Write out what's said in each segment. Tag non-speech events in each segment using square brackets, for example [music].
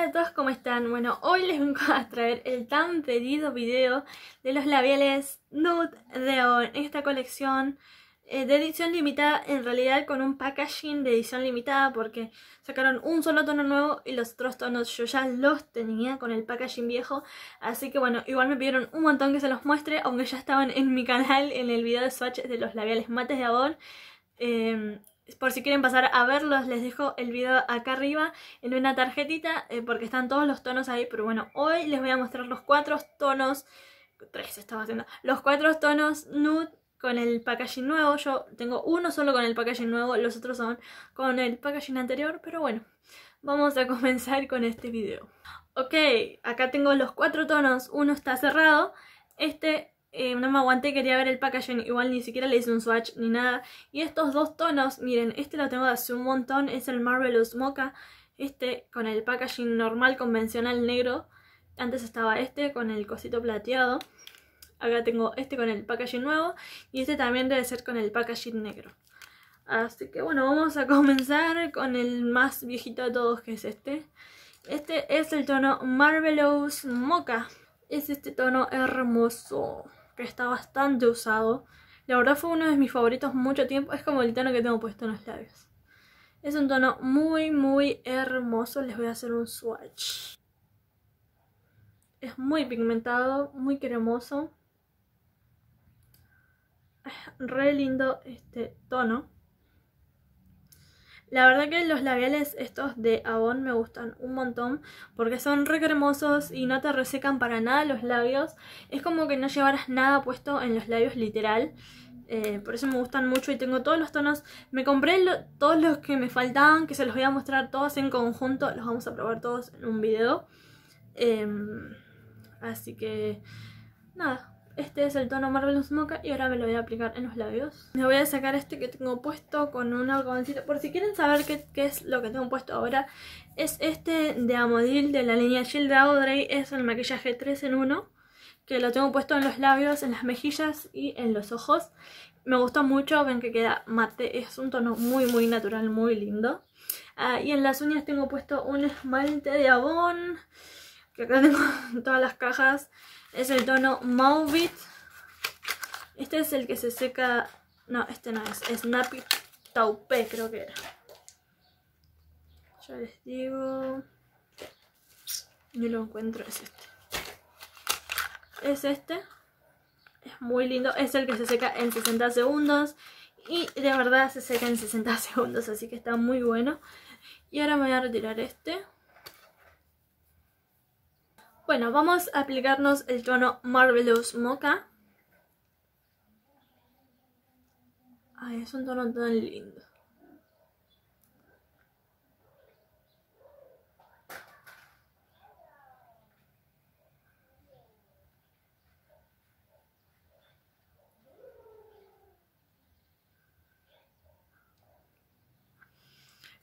Hola a todos, ¿cómo están? Bueno, hoy les vengo a traer el tan pedido video de los labiales Nude de en esta colección eh, de edición limitada, en realidad con un packaging de edición limitada porque sacaron un solo tono nuevo y los otros tonos yo ya los tenía con el packaging viejo, así que bueno, igual me pidieron un montón que se los muestre, aunque ya estaban en mi canal en el video de swatches de los labiales mates de Avon, eh, em, por si quieren pasar a verlos, les dejo el video acá arriba en una tarjetita eh, porque están todos los tonos ahí. Pero bueno, hoy les voy a mostrar los cuatro tonos, tres estaba haciendo, los cuatro tonos nude con el packaging nuevo. Yo tengo uno solo con el packaging nuevo, los otros son con el packaging anterior. Pero bueno, vamos a [laughs] comenzar con este video. Ok, acá tengo los cuatro tonos, uno está cerrado. Este eh, no me aguanté, quería ver el packaging, igual ni siquiera le hice un swatch ni nada. Y estos dos tonos, miren, este lo tengo de hace un montón, es el Marvelous Mocha, este con el packaging normal, convencional negro. Antes estaba este con el cosito plateado. Acá tengo este con el packaging nuevo y este también debe ser con el packaging negro. Así que bueno, vamos a [laughs] comenzar con el más viejito de todos que es este. Este es el tono Marvelous Mocha. Es este tono hermoso que está bastante usado. La verdad fue uno de mis favoritos mucho tiempo. Es como el tono que tengo puesto en los labios. Es un tono muy, muy hermoso. Les voy a hacer un swatch. Es muy pigmentado, muy cremoso. Es re lindo este tono. La verdad que los labiales estos de Avon me gustan un montón porque son re cremosos y no te resecan para nada los labios. Es como que no llevaras nada puesto en los labios literal. Eh, por eso me gustan mucho y tengo todos los tonos. Me compré todos los que me faltaban, que se los voy a mostrar todos en conjunto. Los vamos a probar todos en un video. Em, así que nada, este es el tono Marvelous Mocha y ahora me lo voy a aplicar en los labios. Me voy a sacar este que tengo puesto con un algodoncito. Por si quieren saber qué, es lo que tengo puesto ahora, es este de Amodil de la línea de Audrey. Es el maquillaje 3 en 1 que lo tengo puesto en los labios, en las mejillas y en los ojos. Me gustó mucho, ven que queda mate, es un tono muy muy natural, muy lindo. Ah, y en las uñas tengo puesto un esmalte de Avon, que acá tengo [laughs] todas las cajas. Es el tono Mauvit. Este es el que se seca... No, este no es. es Nappy taupe creo que era. Ya les digo... No lo encuentro, es este. Es este. Es muy lindo. Es el que se seca en 60 segundos. Y de verdad se seca en 60 [laughs] segundos, así que está muy bueno. Y ahora me voy a retirar este. Bueno, vamos a aplicarnos el tono Marvelous Mocha. Ay, es un tono tan lindo.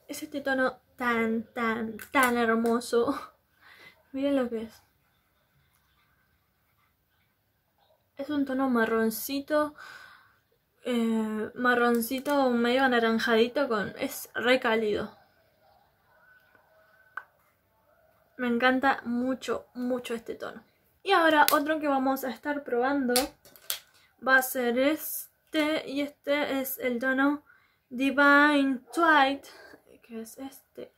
Es este tono tan, tan, tan hermoso. [laughs] Miren lo que es. Es un tono marroncito, eh, marroncito medio anaranjadito, con, es re cálido. Me encanta mucho, mucho este tono. Y ahora otro que vamos a estar probando va a ser este, y este es el tono Divine Twilight, que es este.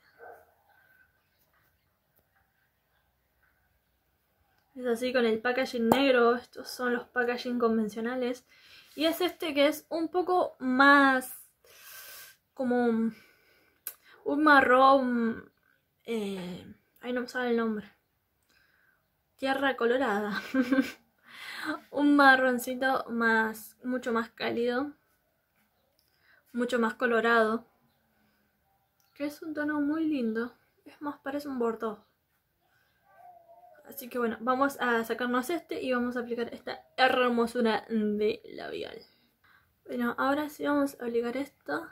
Es así con el packaging negro, estos son los packaging convencionales. Y es este que es un poco más como un marrón... Eh, ahí no me sale el nombre. Tierra colorada. [laughs] un marroncito más, mucho más cálido. Mucho más colorado. Que es un tono muy lindo. Es más, parece un bordeaux. Así que bueno, vamos a sacarnos este y vamos a aplicar esta hermosura de labial. Bueno, ahora sí vamos a aplicar esto.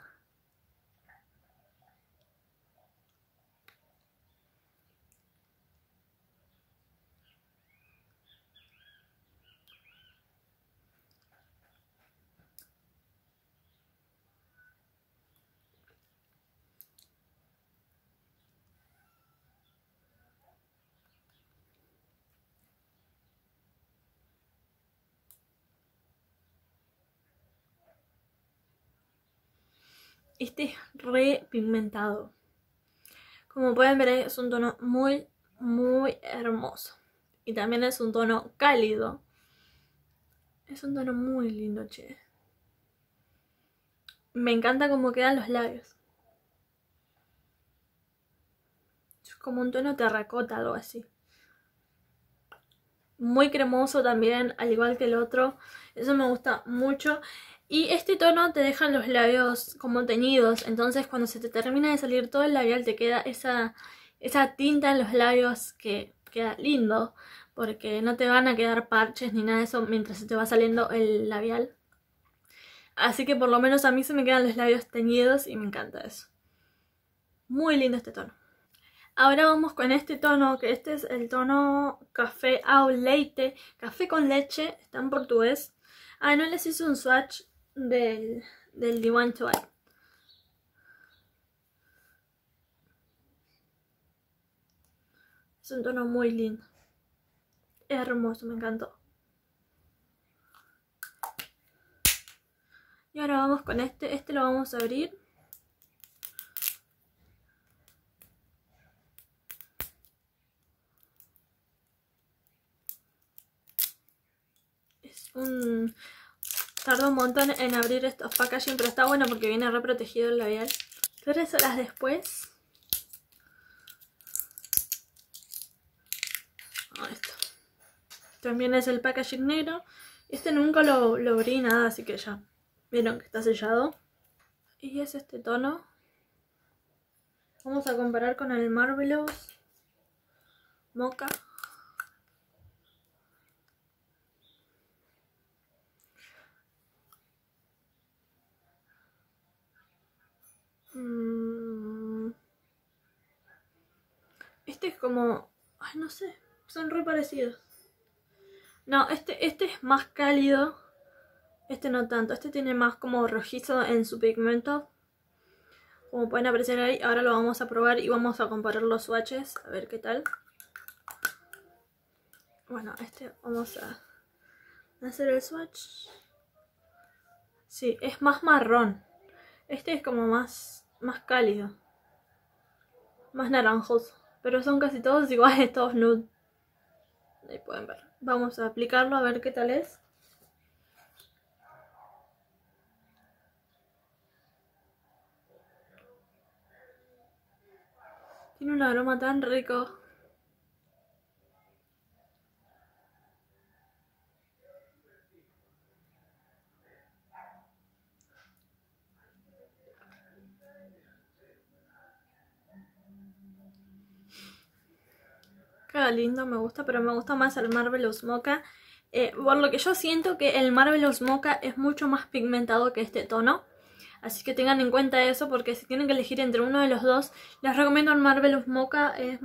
Este es re pigmentado. Como pueden ver es un tono muy, muy hermoso. Y también es un tono cálido. Es un tono muy lindo, che. Me encanta cómo quedan los labios. Es como un tono terracota, algo así. Muy cremoso también, al igual que el otro. Eso me gusta mucho. Y este tono te deja los labios como teñidos, entonces cuando se te termina de salir todo el labial te queda esa, esa tinta en los labios que queda lindo, porque no te van a quedar parches ni nada de eso mientras se te va saliendo el labial. Así que por lo menos a mí se me quedan los labios teñidos y me encanta eso. Muy lindo este tono. Ahora vamos con este tono, que este es el tono café au leite, café con leche, está en portugués. Ah, no les hice un swatch del, del Divine Es un tono muy lindo. hermoso, me encantó. Y ahora vamos con este. Este lo vamos a abrir. Tarda un montón en abrir estos packaging, pero está bueno porque viene reprotegido el labial. Tres horas después. Ahí esto. También es el packaging negro. Este nunca lo, lo abrí nada, así que ya vieron que está sellado. Y es este tono. Vamos a comparar con el Marvelous Mocha. este es como... Ay, no sé. Son re parecidos. No, este, este es más cálido. Este no tanto. Este tiene más como rojizo en su pigmento. Como pueden apreciar ahí. Ahora lo vamos a probar y vamos a comparar los swatches. A ver qué tal. Bueno, este vamos a hacer el swatch. Sí, es más marrón. Este es como más, más cálido. Más naranjoso. Pero son casi todos [laughs] iguales, todos nude. Ahí pueden ver. Vamos a aplicarlo a ver qué tal es. Tiene un aroma tan rico. lindo me gusta, pero me gusta más el Marvelous Mocha. Eh, por lo que yo siento que el Marvelous Mocha es mucho más pigmentado que este tono. Así que tengan en cuenta eso porque si tienen que elegir entre uno de los dos, les recomiendo el Marvelous Mocha. Es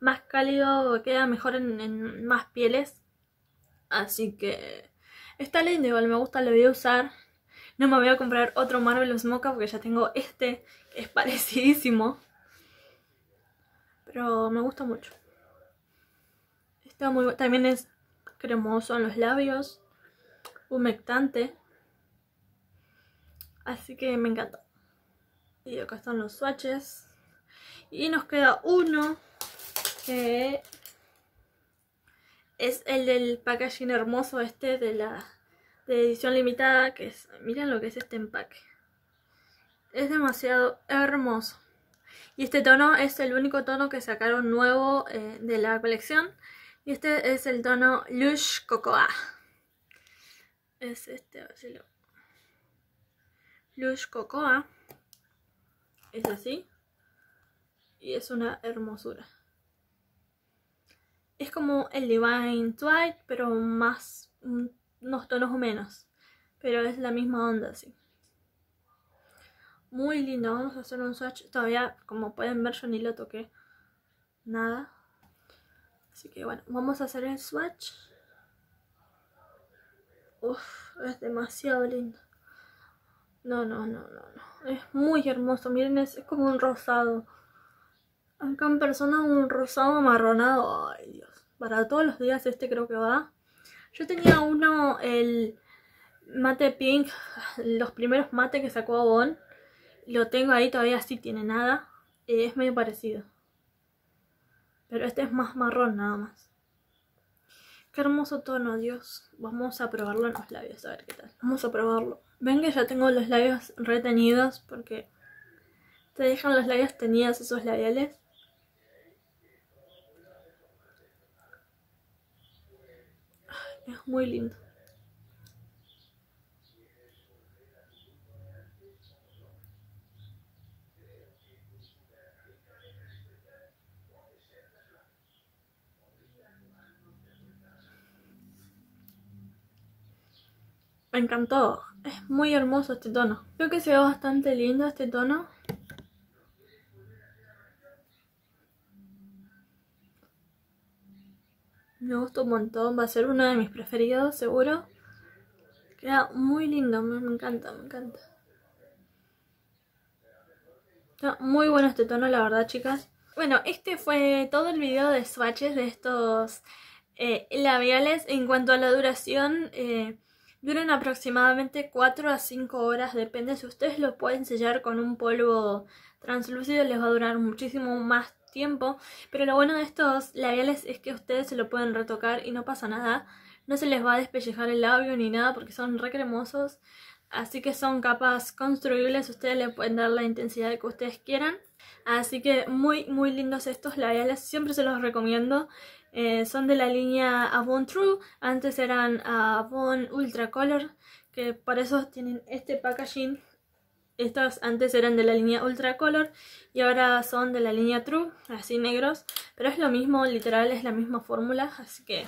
más cálido, queda mejor en, en más pieles. Así que está lindo, igual me gusta, lo voy a usar. No me voy a comprar otro Marvelous Mocha porque ya tengo este, que es parecidísimo. Pero me gusta mucho también es cremoso en los labios, humectante. Así que me encanta. Y acá están los swatches. Y nos queda uno que es el del packaging hermoso este de la de edición limitada. Que es, miren lo que es este empaque. Es demasiado hermoso. Y este tono es el único tono que sacaron nuevo eh, de la colección. Y este es el tono Lush Cocoa. Es este, a ver lo... Lush Cocoa. Es así. Y es una hermosura. Es como el Divine Twilight, pero más... Mm, unos tonos o menos. Pero es la misma onda, sí muy lindo. Vamos a hacer un swatch. Todavía, como pueden ver, yo ni lo toqué. Nada. Así que bueno, vamos a hacer el swatch. Uf, es demasiado lindo. No, no, no, no, no. Es muy hermoso. Miren, es, como un rosado. Acá en persona un rosado amarronado. Ay, Dios. Para todos los días este creo que va. Yo tenía uno, el mate pink, los primeros mate que sacó Avon. Lo tengo ahí, todavía así tiene nada. es medio parecido pero este es más marrón nada más. Qué hermoso tono, Dios. Vamos a probarlo en los labios, a ver qué tal. Vamos a probarlo. Ven que ya tengo los labios retenidos porque te dejan los labios tenidos esos labiales. Es muy lindo. me encantó. Es muy hermoso este tono. Creo que se ve bastante lindo este tono. Me gusta un montón, va a ser uno de mis preferidos, seguro. Queda muy lindo, me, encanta, me encanta. Está muy bueno este tono, la verdad, chicas. Bueno, este fue todo el video de swatches de estos eh, labiales. En cuanto a la duración, eh, Duran aproximadamente 4 a 5 horas, depende. Si ustedes lo pueden sellar con un polvo translúcido, les va a durar muchísimo más tiempo. Pero lo bueno de estos labiales es que ustedes se lo pueden retocar y no pasa nada. No se les va a despellejar el labio ni nada porque son recremosos, Así que son capas construibles, ustedes le pueden dar la intensidad que ustedes quieran. Así que muy muy lindos estos labiales, siempre se los recomiendo. Eh, son de la línea Avon True, antes eran ah, Avon Ultra Color, que por eso tienen este packaging. Estos antes eran de la línea Ultra Color y ahora son de la línea True, así negros. Pero es lo mismo, literal, es la misma fórmula, así que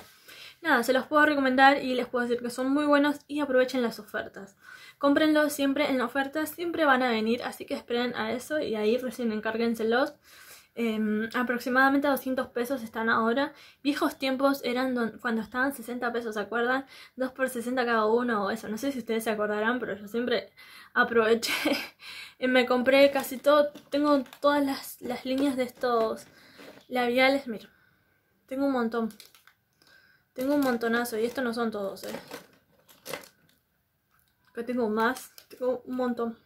nada, se los puedo recomendar y les puedo decir que son muy buenos y aprovechen las ofertas. Cómprenlos siempre en ofertas, siempre van a venir, así que esperen a eso y ahí recién encárguenselos. Em, aproximadamente 200 pesos están ahora. Viejos tiempos eran cuando estaban 60 pesos, ¿se acuerdan? 2 por 60 cada uno o eso. No sé si ustedes se acordarán, pero yo siempre aproveché. y [laughs] me compré casi todo. Tengo todas las, las líneas de estos labiales. Mira, tengo un montón. Tengo un montonazo y estos no son todos, ¿eh? tengo más. Tengo un montón.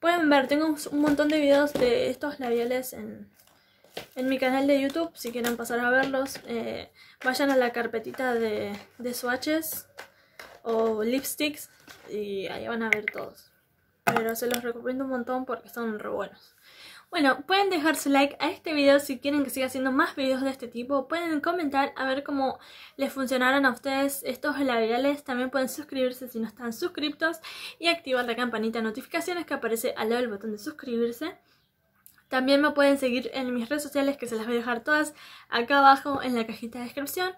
Pueden ver, tengo un montón de videos de estos labiales en, mi canal de YouTube. Si quieren pasar a verlos, eh, vayan a la carpetita de, de swatches o lipsticks y ahí van a ver todos. Pero se los recomiendo un montón porque son re buenos. Bueno, pueden dejar su like a este video si quieren que siga haciendo más videos de este tipo. Pueden comentar a ver cómo les funcionaron a ustedes estos labiales. También pueden suscribirse si no están suscriptos y activar la campanita de notificaciones que aparece al lado del botón de suscribirse. También me pueden seguir en mis redes sociales que se las voy a dejar todas acá abajo en la cajita de descripción.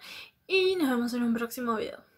Y nos vemos en un próximo video.